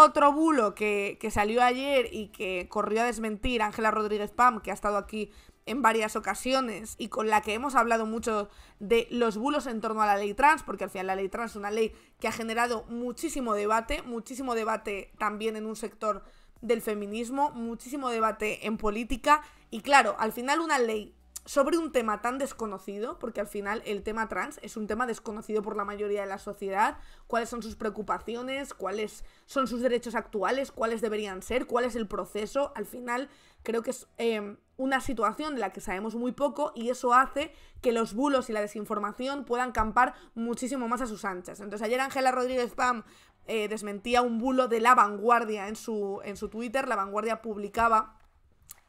otro bulo que, salió ayer y que corrió a desmentir Ángela Rodríguez Pam, que ha estado aquí en varias ocasiones y con la que hemos hablado mucho de los bulos en torno a la ley trans, porque al final la ley trans es una ley que ha generado muchísimo debate, muchísimo debate también en un sector del feminismo, muchísimo debate en política y claro, al final una ley sobre un tema tan desconocido, porque al final el tema trans es un tema desconocido por la mayoría de la sociedad, cuáles son sus preocupaciones, cuáles son sus derechos actuales, cuáles deberían ser, cuál es el proceso, al final creo que es em, una situación de la que sabemos muy poco y eso hace que los bulos y la desinformación puedan campar muchísimo más a sus anchas. Entonces ayer Ángela Rodríguez Pam eh, desmentía un bulo de La Vanguardia en su, en su Twitter, La Vanguardia publicaba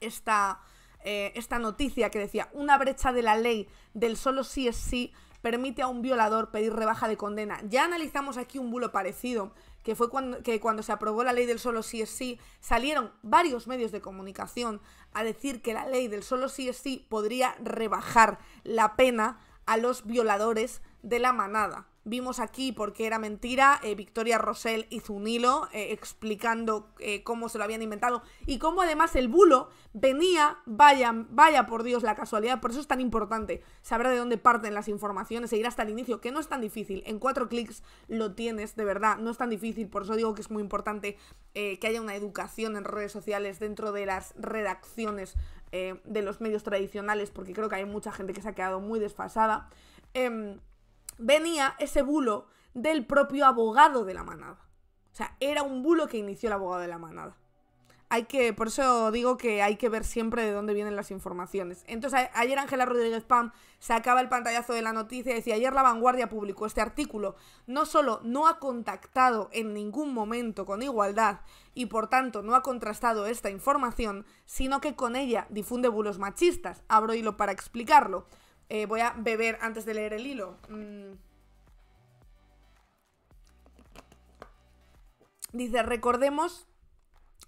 esta eh, esta noticia que decía, una brecha de la ley del solo sí es sí permite a un violador pedir rebaja de condena. Ya analizamos aquí un bulo parecido, que fue cuando, que cuando se aprobó la ley del solo sí es sí, salieron varios medios de comunicación a decir que la ley del solo sí es sí podría rebajar la pena a los violadores de la manada. Vimos aquí porque era mentira. Eh, Victoria Rosell hizo un hilo eh, explicando eh, cómo se lo habían inventado y cómo además el bulo venía, vaya, vaya por Dios la casualidad. Por eso es tan importante saber de dónde parten las informaciones e ir hasta el inicio, que no es tan difícil. En cuatro clics lo tienes, de verdad, no es tan difícil. Por eso digo que es muy importante que haya una educación en redes sociales dentro de las redacciones de los medios tradicionales, porque creo que hay mucha gente que se ha quedado muy desfasada. Em, venía ese bulo del propio abogado de la manada. O sea, era un bulo que inició el abogado de la manada. Hay que, por eso digo que hay que ver siempre de dónde vienen las informaciones. Entonces, ayer Ángela Rodríguez Pam sacaba el pantallazo de la noticia y decía, ayer La Vanguardia publicó este artículo. No solo no ha contactado en ningún momento con igualdad y por tanto no ha contrastado esta información, sino que con ella difunde bulos machistas. Abro hilo para explicarlo. Eh, voy a beber antes de leer el hilo. Mm. Dice, recordemos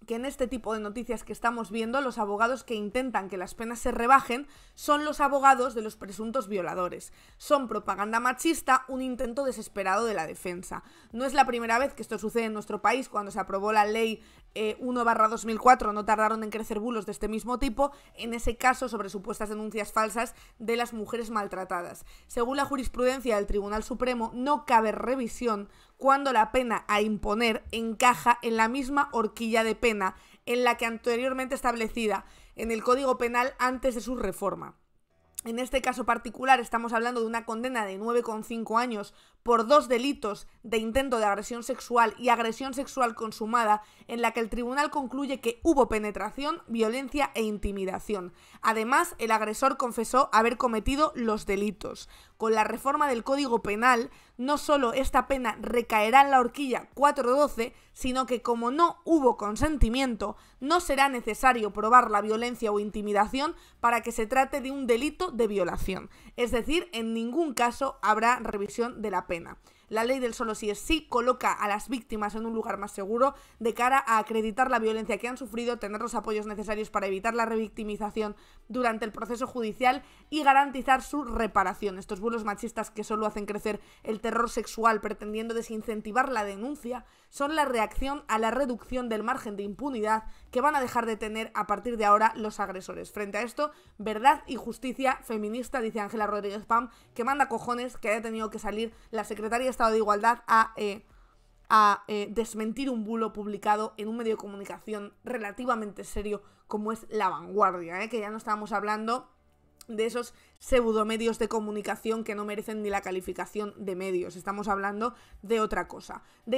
que en este tipo de noticias que estamos viendo, los abogados que intentan que las penas se rebajen son los abogados de los presuntos violadores. Son propaganda machista, un intento desesperado de la defensa. No es la primera vez que esto sucede en nuestro país cuando se aprobó la ley 1 eh, 2004 no tardaron en crecer bulos de este mismo tipo, en ese caso sobre supuestas denuncias falsas de las mujeres maltratadas. Según la jurisprudencia del Tribunal Supremo, no cabe revisión cuando la pena a imponer encaja en la misma horquilla de pena en la que anteriormente establecida en el Código Penal antes de su reforma. En este caso particular estamos hablando de una condena de 9,5 años por dos delitos de intento de agresión sexual y agresión sexual consumada, en la que el tribunal concluye que hubo penetración, violencia e intimidación. Además, el agresor confesó haber cometido los delitos. Con la reforma del Código Penal, no solo esta pena recaerá en la horquilla 412, sino que como no hubo consentimiento, no será necesario probar la violencia o intimidación para que se trate de un delito de violación. Es decir, en ningún caso habrá revisión de la pena pena. La ley del solo si es sí coloca a las víctimas en un lugar más seguro de cara a acreditar la violencia que han sufrido, tener los apoyos necesarios para evitar la revictimización durante el proceso judicial y garantizar su reparación. Estos bulos machistas que solo hacen crecer el terror sexual pretendiendo desincentivar la denuncia son la reacción a la reducción del margen de impunidad que van a dejar de tener a partir de ahora los agresores. Frente a esto, verdad y justicia feminista, dice Ángela Rodríguez Pam, que manda cojones que haya tenido que salir la secretaria Estado de Igualdad a, eh, eh, desmentir un bulo publicado en un medio de comunicación relativamente serio como es La Vanguardia, eh, que ya no estamos hablando de esos pseudomedios de comunicación que no merecen ni la calificación de medios. Estamos hablando de otra cosa. De